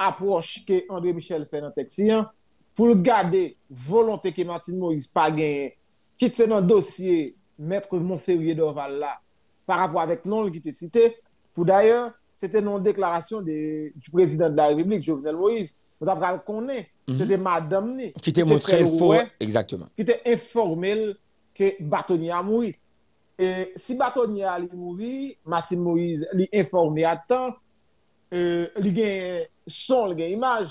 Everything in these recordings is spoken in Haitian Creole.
aproche ke André Michel fè nan teksiyan pou l'gade volante ke Martine Moïse pa gen ki tse nan dosye Mètre Montferrier d'Orval la par apwa vek nan l'kite site pou dayan, se te nan deklarasyon di prezident de la Republik, Jovenel Moïse mou ta pral konè, se mhm. te madam ne ki te moutre fò, ekzaktman ki te informel ke Batonia mouri si Batonia li mouri Martine Moïse li informe atan euh, li gen son l gen imaj.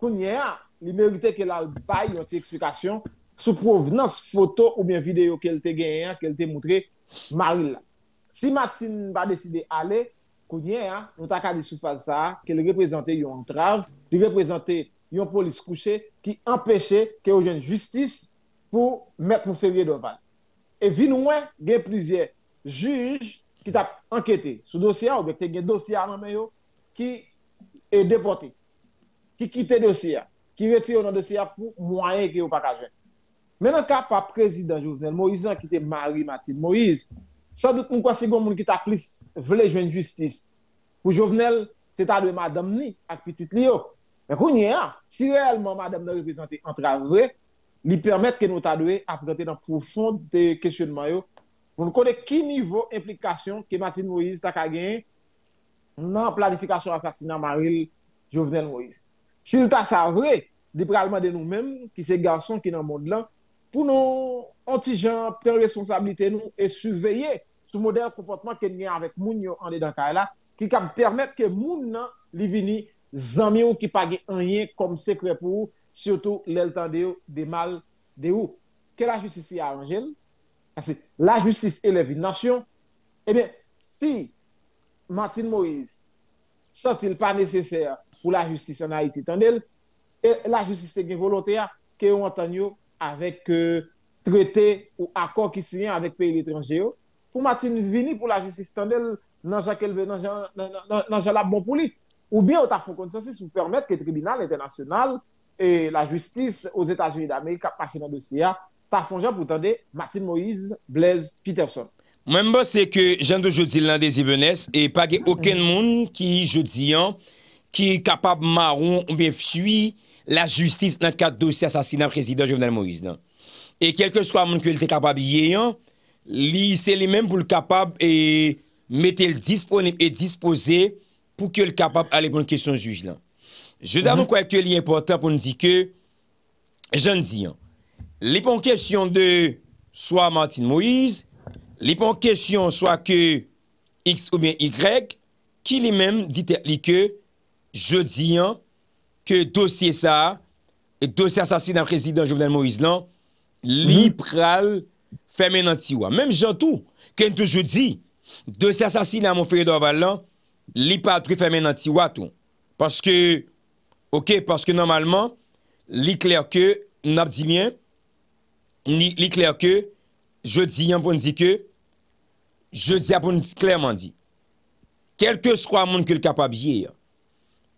Kou nye a, li merite ke la albay yon ti eksplikasyon, sou provenans foto ou bien video ke el te gen yon, ke el te moutre, maril la. Si Maxine ba deside ale, kou nye a, nou ta ka disu pa sa, ke le reprezenté yon entrave, di reprezenté yon polis kouche ki empèche ke ou jen justice pou mèp mou fèvye do val. E vi nou wè, gen plizye juj, ki tak anketé sou dosya, ou gen te gen dosya nan men yo, ki et déporté, qui quitte le dossier, qui retire le dossier pour moyen qui n'ont pas qu'à Maintenant, quand pas président Jovenel Moïse hein, qui quitté Marie-Mathilde Moïse, sans doute nous c'est quelqu'un qui t'a plus voulu jouer justice. Pour Jovenel, c'est à de madame ni avec petite Lio. Mais qu'on y a, hein, si réellement madame ne représente en vrai, lui permettre que nous t'adouer à présenter dans profond de questionnement pour nous connaître quel niveau implication que Mathilde Moïse t'a gagné nan planifikasyon de Maril Jovenel Moïse. Sil ta sa vre, di de nous-mêmes ki se garçons ki nan moun lan, pou nou antijan pren responsabilite nou e suveye sou model komportman ke nye avèk moun yo qui est dan ka e la, ki kap permèt ke moun nan li vini zanmi ou ki page anyen kom sekre pou ou, surtout lèl tan de ou, de mal de ou. Que la justice y a, Angel? Asi, la justice et une nation, eh bien, si Martin Moïse n'est pas nécessaire pour la justice en Haïti. Tandel, eh, la justice est volontaire que on entend avec euh, traité ou accord qui signé avec pays étrangers. Pour Martin Vini, pour la justice, tandel, nan jakel ve la bon pou Ou bien on ta consensus pour permettre que le tribunal international et la justice aux états unis d'Amérique, dans le dossier, ta que pour Martin Moïse Blaise Peterson. Mwen mwen se ke jen do jodi lan de Zevenes e page oken mm-hmm. moun ki jodi lan ki kapab maroun mwen fwi la justis nan kat dosi asasina prezident Jovenel Moïse lan. E kelke skwa moun ki el te kapab ye lan, li se li men pou l kapab e mette l dispozè e pou ki el kapab ale pon kèsyon jodi lan. Je dan mwen mm-hmm. kwa e ke li importan pou n di ke jen di lan. Li pon kèsyon de swa Martin Moïse li pou an kesyon swa ke X ou bien Y, ki li menm di terli ke je diyan ke dosye sa, dosye sasin an prezident Jovenel Moïse lan, li mhm. pral femen an tiwa. Menm jan tou, ken tou je di, dosye sasin an moun fere dorval lan, li patri femen an tiwa tou. Paske, ok, paske normalman, li kler ke, nan ap di myen, ni kler ke, je diyan pou an di ke, Je diaponise klerman di. Kelke swa moun ke l kapab ye yon.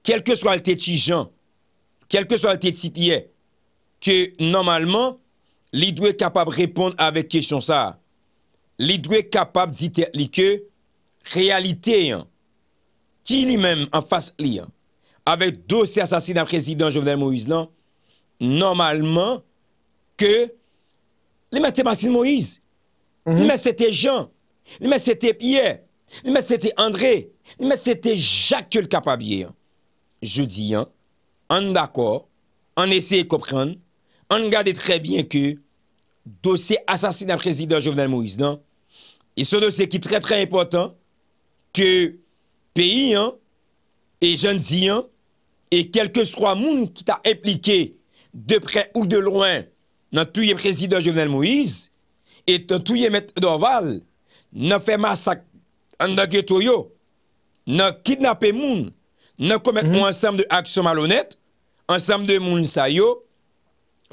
Kelke swa l teti jan. Kelke swa l teti piye. Ke normalman, li dwe kapab repond avet kesyon sa. Li dwe kapab di te li ke realite yon. Ki li men an fase li yon. Avet dosi asasin an prezident Jovenel Moïse lan. Normalman ke li men te Matin Moïse. Li men se te jan. Non. Mais c'était Pierre. Mais c'était André. Mais c'était Jacques le Capabier. Je dis, hein, est d'accord, on essaie de comprendre, on regarde très bien que dossier assassinat président Jovenel Moïse, non? Et ce dossier qui est très très important, que pays, hein, et je dis, hein, et quel que soit monde qui t'a impliqué de près ou de loin dans tout le président Jovenel Moïse, et dans tout le maître d'Orval, nan fait massacre en nan geto yo, nan kidnapè moun, nan komet mm ansam de aksyon malonèt, ensemble de moun sa yo,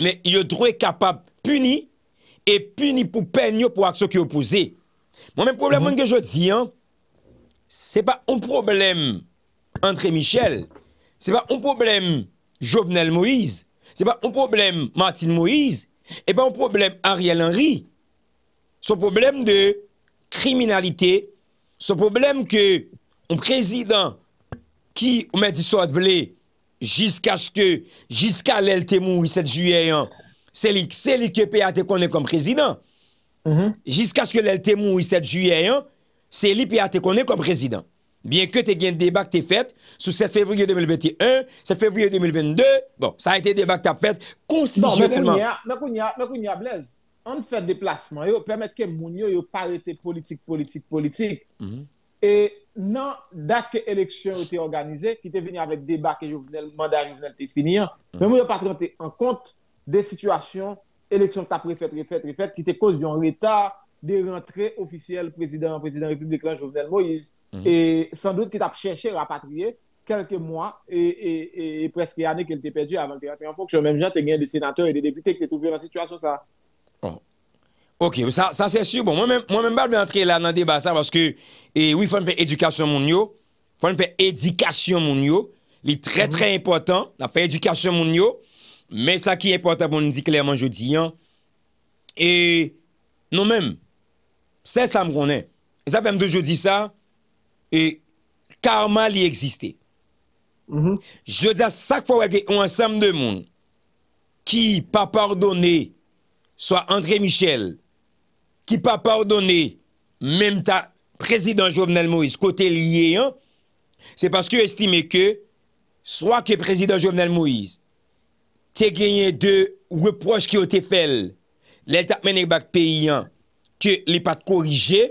mais yo drou capable puni, et puni pour pen pour pou qui ki yo pouze. Mwen men problem mwen mm ge un problème entre Michel, n'est pas un problème Jovenel Moïse, n'est pas un problème Martin Moïse, n'est pas un problème Ariel Henry, son problème de criminalité, ce problème que un président qui, on m'a dit, met voulait, jusqu'à ce que, jusqu'à y a 7 juillet, hein. c'est lui, c'est lui que te connaît comme président. Mm-hmm. Jusqu'à ce que y a 7 juillet, hein. c'est lui été connaît comme président. Bien que tu aies un débat que tu fait sur 7 février 2021, 7 février 2022, bon, ça a été un débat que tu as fait constitutionnellement. mais mais an fèd deplasman yo, pèmet ke moun yo, yo parete politik, politik, politik, mhm. e nan dak e leksyon yo te organize, ki te veni avèk debak, ki yo venel mandari, venel te fini an, mhm. moun yo patren te an kont, de situasyon, eleksyon ta prefet, refet, refet, ki te koz yon reta, de rentre ofisyel, prezident, prezident republikan, jovenel Moïse, mhm. e san dout ki ta chèche rapatriye, kelke mwa, e preske anè ke lte pedi avèk, an fòk chè mèm jè, te gen de senatèr, de depité, ki Ok, ça, c'est sûr. Bon, moi-même, moi-même, pas entrer là dans le débat ça parce que, et oui, il faut faire éducation mon faut faire éducation mon yo. Il est très, mhm. très important. La faire éducation mon yo. Mais ça qui est important pour nous dit clairement jeudi, hein, et nous-mêmes, c'est ça me est. Et ça, même je dis ça, et karma il existait. Mhm. Je dis à chaque fois qu'on ensemble de monde qui pas pardonné, soit André Michel, ki pa pardonne mèm ta prezident Jovenel Moïse, kote liye yon, se paske yo estime ke, swa ke prezident Jovenel Moïse, te genye de reproche ki yo te fel, lèl ta mène bak peyi yon, ki li pat korije,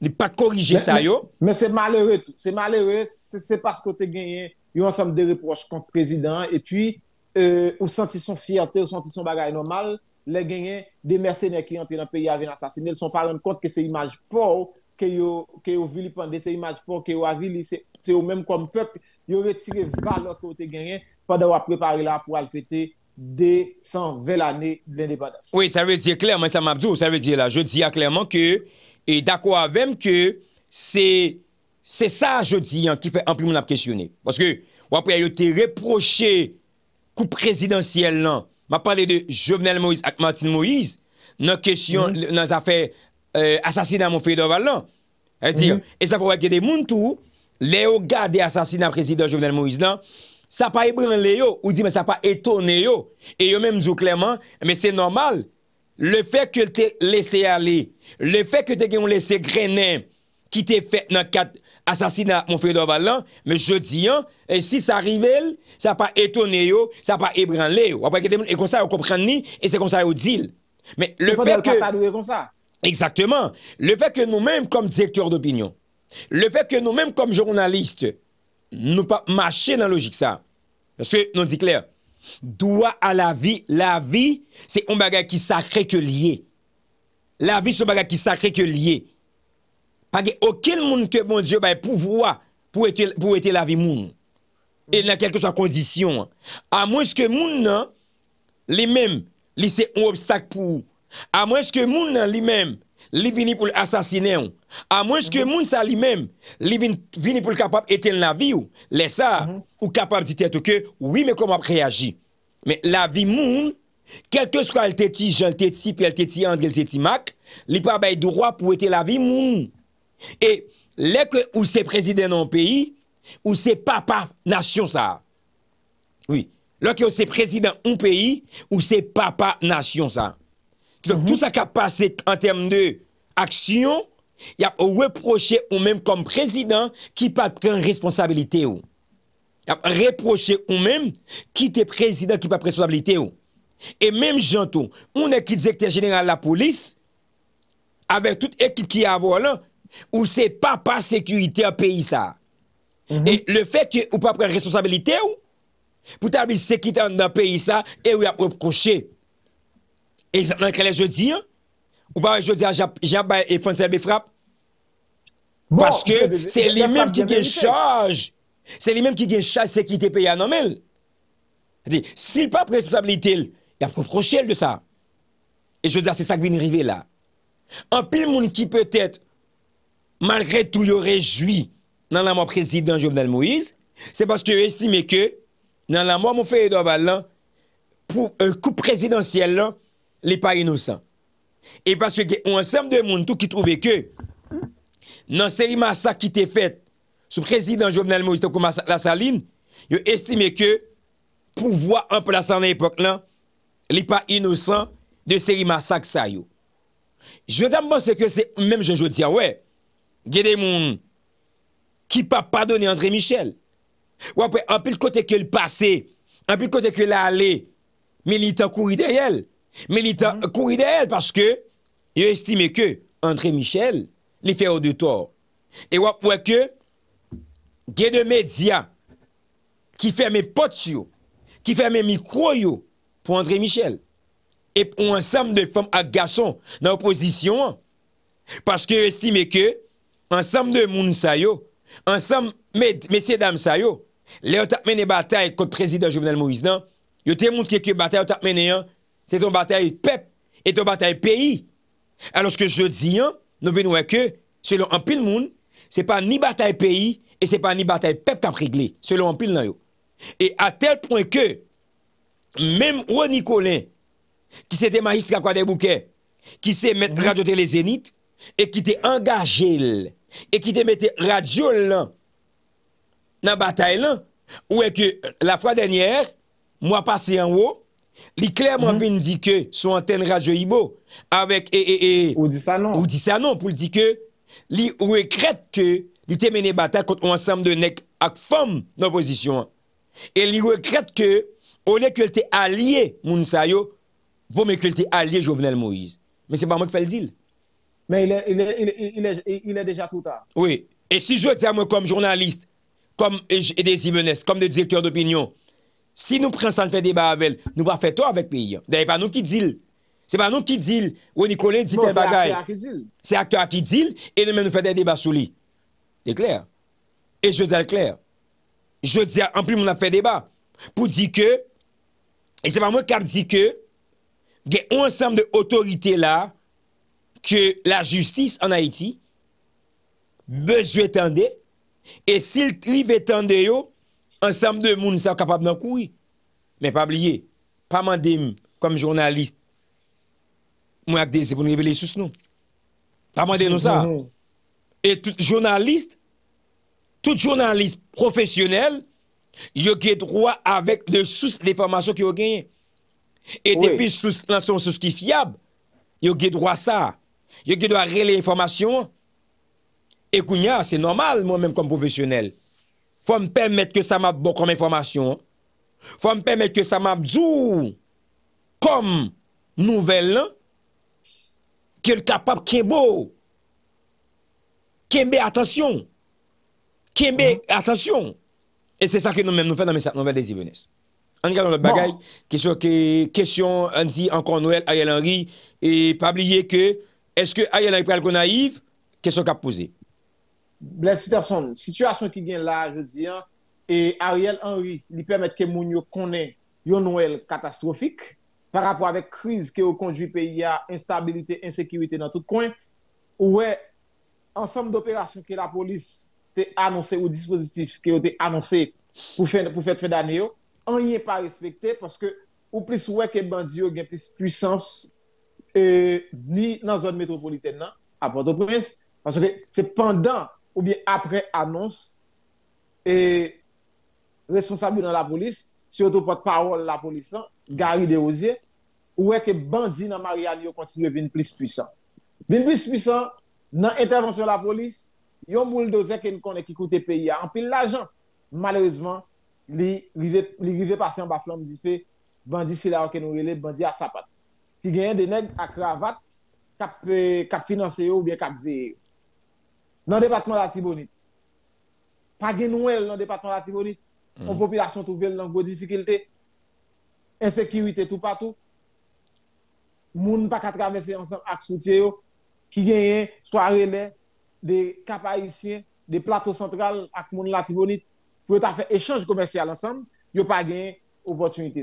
li pat korije sa yo. Men se malere tou, se malere, se paske yo te genye yon samde reproche kont prezident, e pi euh, ou santi son fiyate, ou santi son bagay normal, le genyen de mersene ki an pe yon pe ya ven asasine. El son palan kont ke se imaj pou, ke yo vili pande, se imaj pou, ke yo avili, se yo menm kom pep, yo retire valo kote genyen, pa da wap prepare la pou al fete de 120 l ane de l indepadas. Oui, sa ve diye kler, mwen sa mabdou, sa ve diye la. Je diye klerman ke, e dakwa vem ke, se sa je diyen ki fe ampli moun ap kesyone. Paske wap pe yon te reproche kou prezidentiel nan, Ma pale de Jovenel Moïse ak Martin Moïse, nan kesyon mm-hmm. nan zafè asasina mou fèy do val nan. E diyo, e zafè wèk yè de moun tou, le yo gade asasina presidè Jovenel Moïse nan, sa pa ebran le yo, ou di men sa pa etone yo, e yo men mzou klèman, men se normal, le fèk kèl te lesey ale, le fèk kèl te gen yon lesey grenè, ki te fèk nan kat... assassinat mon frère mais je dis hein, et si ça arrive ça pas étonné ça pas ébranlé et comme ça on comprend ni et c'est comme ça vous dit mais le fait que exactement le fait que nous-mêmes comme directeurs d'opinion le fait que nous-mêmes comme journalistes nous pas marcher dans la logique ça parce que nous dit clair droit à la vie la vie c'est un bagage qui sacré que lié la vie c'est un bagage qui sacré que lié Page okel moun ke moun diyo bay pou vwa pou ete la vi moun. E nan kelke sa kondisyon. A mwen se ke moun nan, li men, li se ou obstak pou ou. A mwen se ke moun nan, li men, li vini pou l'asasine ou. A mwen se ke moun sa li men, li vini pou l'kapap ete l'navi ou. Le sa, ou kapap ditete ou ke, oui me komap reagi. Me la vi moun, kelke skwa l teti, jan l teti, pi l teti ande l teti mak, li pa bay dourwa pou ete la vi moun ou. Et lèk ou se preziden an peyi, ou se pa pa nasyon sa. Oui, lèk ou se preziden an peyi, ou se pa pa nasyon sa. Mhm. Tout sa ka pase en term de aksyon, y ap reproche ou mèm kom preziden ki pa pren responsabilite ou. Y ap reproche ou mèm ki te preziden ki pa pren responsabilite ou. Et mèm jantou, ou nèk ki zekte general la polis, avè tout ekip ki avò lè, ou c'est pas pas sécurité mhm. en pays ça. Et le fait que ou pas prendre responsabilité ou pour ta sécurité dans pays ça et ou e a reproché. Et dans quel jeudi hein? ou pas je j'ai Jean et François frappe parce que c'est lui-même qui gagne charge. C'est lui-même qui gagne charge sécurité pays non mais. Si pas responsabilité, il a reproché de ça. Et je dis c'est ça qui vient arriver là. En pile monde qui peut-être malgré tout, il réjoui dans la mort président Jovenel Moïse, c'est parce que estime que dans la mort mon frère Doval pour un coup présidentiel il n'est pas innocent. Et parce que un ensemble de monde tout qui trouvait que dans série massacres qui était faite sous président Jovenel Moïse comme la saline, ils estimé que pouvoir en place à l'époque là, n'est pas innocent de série massacre veux yo. Je pense que c'est même je dis ouais y des qui ne pas pardonner André Michel. Ou après, en le côté le passé, en pile côté que l'aller, allé, militant courir de Militant mhm. parce que il estime que André Michel les fait de tort. Et ou que, il y des médias qui ferment les qui ferment micro micros pour André Michel. Et un ensemble de femmes et garçons dans l'opposition. Parce que estime que ansam de moun sa yo, ansam mesye dam sa yo, le otakmen e batay kote prezident Jovenel Moïse nan, yo te moun keke batay otakmen e yan, se ton batay pep, e ton batay peyi, aloske je diyan, nou venou e ke, selon an pil moun, se pa ni batay peyi, e se pa ni batay pep tap regle, selon an pil nan yo. E a tel pwen ke, mem ou an Nikolay, ki se te maistre kakwa de bouke, ki se met gradote le zenit, e ki te angaje l, E ki te mette radyo lan nan batay lan, ou e ke euh, la fwa denyer, mwa pase an wo, li klerman mhm. vin di ke sou anten radyo ibo, e, e, e, non. ou di sa non pou li di ke, li ou e kret ke li te mene batay kont wansam de nek ak fom nan posisyon an. E li ou e kret ke, ou nek ke lte alye moun sayo, vou me ke lte alye Jovenel Moïse. Men se pa mwen ke fel dil. Mais il est, déjà tout tard. Oui. Et si je dis à moi comme journaliste, comme des Menes, comme des directeurs d'opinion, si nous prenons ça, nous fait débat avec nous va faire tort avec le pays. D'ailleurs, pas nous qui disons. n'est pas nous qui disons. Oui, Nicolas dit C'est acteur qui dit et nous nous fait des débats sur lui. C'est clair. Et je dis clair. Je dis, en plus, on a fait débat pour dire que, et c'est pas moi qui ai dit que, il y a un ensemble d'autorités là ke la justis an Haiti bezwe tende e sil li ve tende yo ansem de moun sa kapab nan koui. Men pa blye, pa mande mou kom jounalist mou akde sepounivele sous nou. Pa mande nou sa. Non. Et tout jounalist, tout jounalist profesyonel, yo ge droi avek de sous de formasyon ki yo genye. E depi sous lan son sous ki fiyab, yo ge droi sa Yo ki do a rele informasyon E kounya, se normal Mwen menm kon profesyonel Fwa mpem met ke sa mab bo kon informasyon Fwa mpem met ke sa mab zou Kon Nouvel Kyo l kapap ken bo Ken be atasyon Ken be mm-hmm. atasyon E se sa ke nou menm nou fe Nan menm sa nouvel de zi venes Ani kalon l bagay bon. Kesyon anzi ankon nouvel A yal anri E pabliye ke Est-ce que Ariel Henry prèl kon naive? Kèso k ap pose? Blaise Peterson, situasyon ki gen la je diyan e Ariel Henry li pèmet ke moun yo konen yo nouel katastrofik par rapport avek kriz ke yo konjou peyi ya instabilite, insekirite nan tout kon ouè, ansam d'operasyon ke la polis te anonsè ou dispositif ke yo te anonsè pou fèd fèd anè yo an yè pa respektè paske ou plis ouè ke bandi yo gen plis pwisans E ni dans la zone métropolitaine, à Port-au-Prince, parce que c'est pendant ou bien après annonce, et responsable dans la police, surtout porte-parole la police, hein, Gary Desrosiers, ou est que bandit dans Marianne continue à devenir plus puissant. Bien plus puissant, dans l'intervention de la police, il y a un qui connaît qui pays hein. en pile l'argent. Malheureusement, les rivés passés en bas flamme dit fait, bandit c'est là que nous relève, bandit à sa patte. Qui gagne des nègres à cravate, kap eh, financier ou bien kap VE Dans le département de la Tibonite, pas de dans le département de la Tibonite. Hmm. La population trouvait dans difficulté, insécurité tout partout. Moun gens ne pas traverser ensemble avec les soutiens qui gagne soirées, des haïtiens, des plateaux centrales avec les gens de la pour faire échange commercial ensemble. Ils n'ont pas d'opportunité.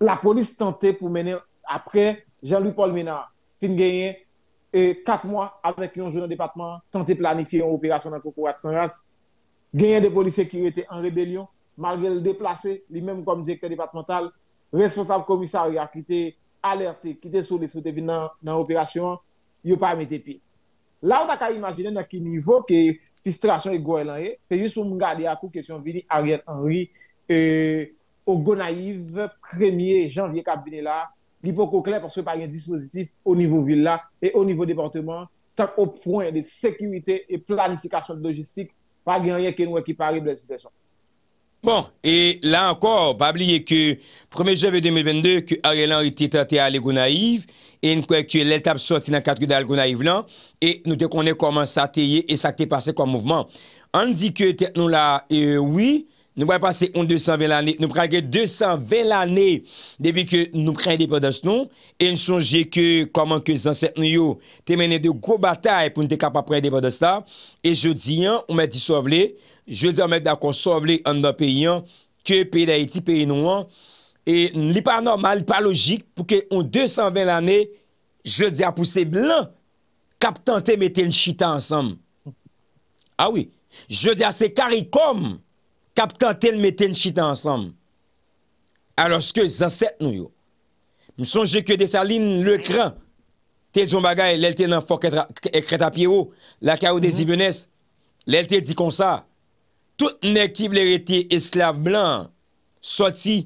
La police tente pour mener après Jean-Louis Paul Ménard, fin gagné 4 mois avec un jeune département, tenté planifier une opération dans Cocoa de Saint-Ras, gagné des policiers qui étaient en rébellion, malgré le déplacé, lui-même comme directeur départemental, responsable commissariat qui était alerté, qui était sur les sous dans l'opération, il n'a pas de pire. Là, on a imaginer dans quel niveau que frustration est C'est juste pour me garder à coup question de Ariel Henry, euh, au Gonaïve, 1er janvier, qui là, li pou kouklen pou separe yon dispositif ou nivou villa e ou nivou departement tan ou pwoy de sekwite e planifikasyon logistik pa gen yon yon ke nou ekipare blesifitesyon. Bon, e la ankor, Babli, e ke preme jeve 2022 ki a realan iti tate a legou naiv e nkwek ki l etap sotina katkou da legou naiv lan e nou dekone koman sa teye e sa te pase kon mouvman. An di ke te nou la, e euh, wii, Nou mwen pase 1,220 l ane, nou prege 2,220 l ane debi ke nou prende podas nou, e nou sonje ke koman ke zanset nou yo temene de gro batay pou nou te kapap prende podas la, e jodi an, ou mwen di sovle, jodi an mwen da kon sovle an nan peyi an, ke peyi da Haiti, peyi nou an, e li pa normal, li pa logik pou ke 1,220 l ane, jodi an pou se blan, kap tante mette l chita ansam. A ah wii, jodi an se karikom, Kaptantel meten chita ansam. Aloske zanset nou yo. M sonje ke de sa lin le kran. Te zon bagay lelte nan fok ekre tapye ou. La ka ou de mhm. zivones. Lelte di konsa. Tout ne ki vlerete esklav blan. Soti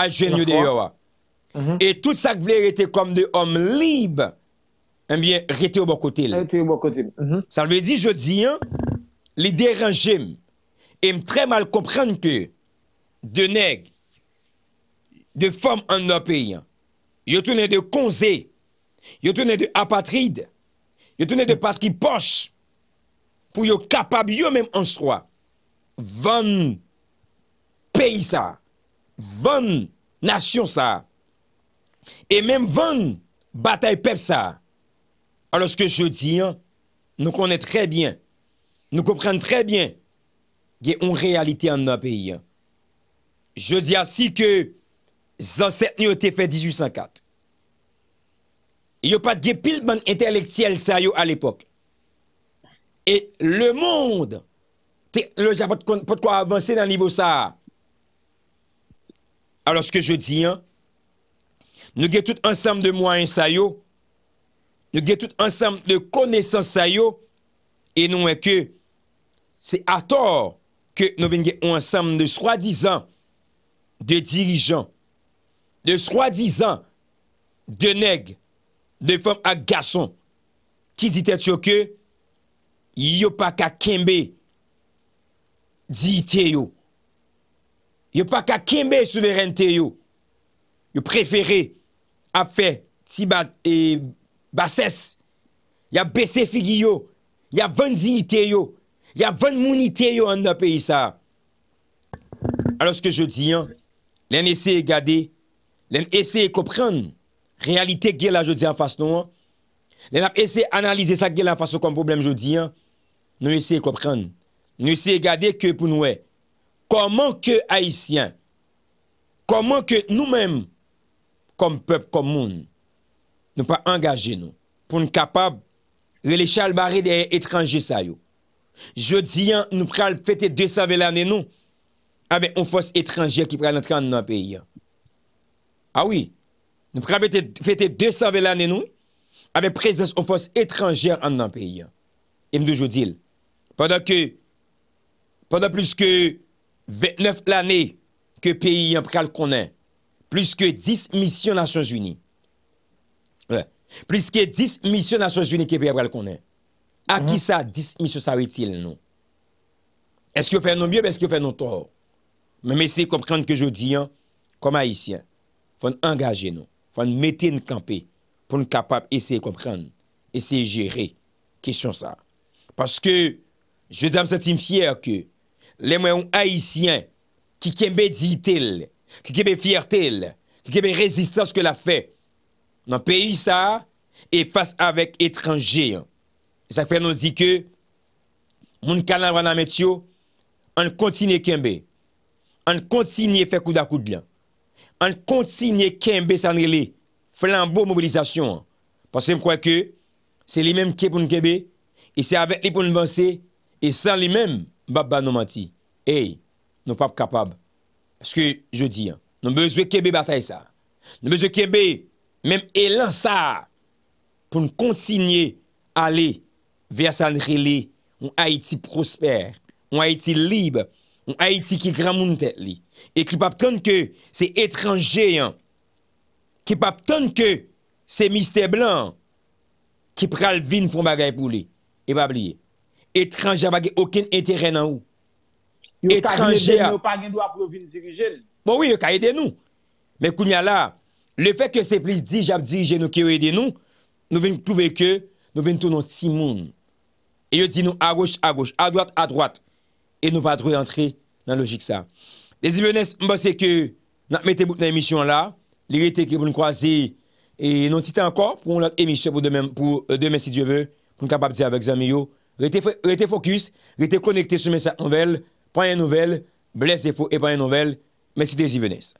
ajwen yo de yo wa. Mhm. Et tout sa k vlerete kom de om libe. Enbyen rete ou bokotil. Mhm. Sa vle di je di an. Li deran jem. Enbyen. Et me très mal comprendre que de nègres, de femmes en notre pays, ils hein, sont de consé, ils sont de apatrides, ils sont de patrie poche, pour être capables même même en soi, vendre pays ça, vendre nation ça, et même vendre bataille peuple ça. Alors ce que je dis, hein, nous connaissons très bien, nous comprenons très bien ge yon realite an nan peyi an. Je di asi ke, zanset ni yo te fe 1854. Yo pat ge pil man intelektiel sa yo al epok. E le moun, te loja pot kwa avanse nan nivou sa. Alors se ke je di an, nou ge tout ansam de mouayen sa yo, nou ge tout ansam de konesan sa yo, e nou men ke, se ator, ke nou venye ou ansam de swa dizan de dirijan, de swa dizan de neg, de fom ak gason, ki zite tsyo ke, yo pa ka kembe di ite yo, yo pa ka kembe souderen te yo, yo preferi a fe tiba e bases, ya bese figi yo, ya vandi ite yo, Ya ven mounite yo an da pe yisa. Alos ke jodi an, len ese e gade, len ese e kopran, realite gela jodi an fas nou an, len ap ese analize sa gela an fas nou kon problem jodi an, nou ese e kopran, nou ese e gade ke pou nou e, koman ke Haitien, koman ke nou men, kon pep kon moun, nou pa angaje nou, pou nou kapab, le lechal bare de etranje sa yo. Je diyan nou pral fete 200 velanen nou Ave on fos etranjer ki pral antre an nan peyi Awi Nou pral fete 200 velanen nou Ave prezons on fos etranjer an nan peyi E mdou joudil Padak ke Padak plus ke 29 lane Ke peyi an pral konen Plus ke 10 misyon lansyon jouni Plus ke 10 misyon lansyon jouni ke peyi an pral konen A ki hmm. sa dismi sou sa wetil nou? Eske ou fè nou mye ou eske ou fè nou to? Mè mè se komprende ke joudiyan kom haisyen. Fon angaje nou. Fon mette nou kampe pou nou kapap ese komprende, ese jere kesyon sa. Paske, je dèm sè tim fyer ke lè mwen ou haisyen ki ke mè di tel, ki ke mè fyer tel, ki ke mè rezistans ke la fè. Nan pe yi sa e fase avèk etranjè yon. Esak fè nan di ke, moun kanal wana metyo, an kontinye kembe. An kontinye fè kouda koudlè. An kontinye kembe san glè, flan bo mobilizasyon. Pasè m kwa ke, se li menm ke pou nkebe, e se avèk li pou nwansè, e san li menm bab ban nomati. Ey, nou pap kapab. Aske je di, nou bezwe kebe batay sa. Nou bezwe kebe, menm elan sa, pou nkontinye aley. Ve a sanre li, ou Haiti prosper, ou Haiti libe, ou Haiti ki gran moun tet li. E ki pa pton ke se etranje yan, ki pa pton ke se miste blan, ki pral vin foun bagay pou li, e pa pliye. Etranje bagay, oken enteren an ou. Etranje a... Yo ka yede nou, pa gen do ap lou vin dirijen. Bon oui, yo ka yede nou. Men kounya la, le fek ke se plis di jap dirijen nou ki yo yede nou, nou vin plouve ke... Nou ven tou nou si moun. E yo di nou a goch, a goch, a doat, a doat. E nou pa drou entri nan logik sa. Dezi venes mbase ke nan mette bout nan emisyon la. Li rete ki pou nou kwa zi. E nou tite ankor pou nou lout emisyon pou demen euh, si dieve. Pou nou kapap di avek zami yo. Re te fokus. Re te konekte sou mesat nouvel. Panyan nouvel. Bles e fou e panyan nouvel. Mesite zi venes.